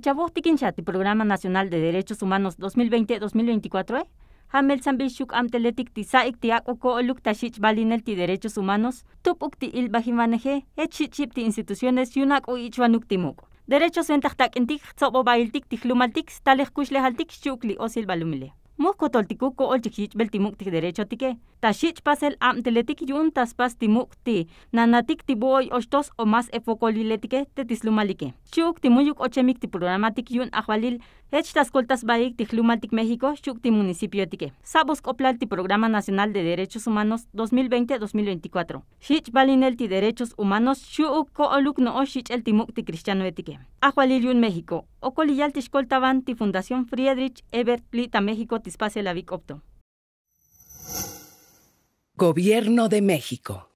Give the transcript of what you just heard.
ti Programa Nacional de Derechos Humanos 2020-2024 ¿eh? Hamel Shuk Amteletik Tisaik Tiakoko Oluk Tashich Balinelti Derechos Humanos Tupukti Ilbajimaneje ti Instituciones Yunak o Ichuanuktimuk Derechos Ventajtak Intik Tzobo Bailtik Tijlumaltik Stalej Kushlehaltik Shukli Osil Balumile muskotol tikuko ol chikich bel timuk derecho tike. Tashich pasel am teletik yun taspas timuk Nanatik tiboy ostos o más efocoliletike tetislumalike. Chuk timuyuk ochemik ti programatik yun ahwalil. Ech tascoltas baik tijlumaltik México chuk ti municipio tike. Sabos coplal ti Programa Nacional de Derechos Humanos 2020-2024. Chich balinel ti Derechos Humanos chuk ko oluk no el timuk cristiano etike. Ahwalil yun México. Ocoliyal tixcoltaban ti Fundación Friedrich Ebert Lita México satisface la opto. Gobierno de México.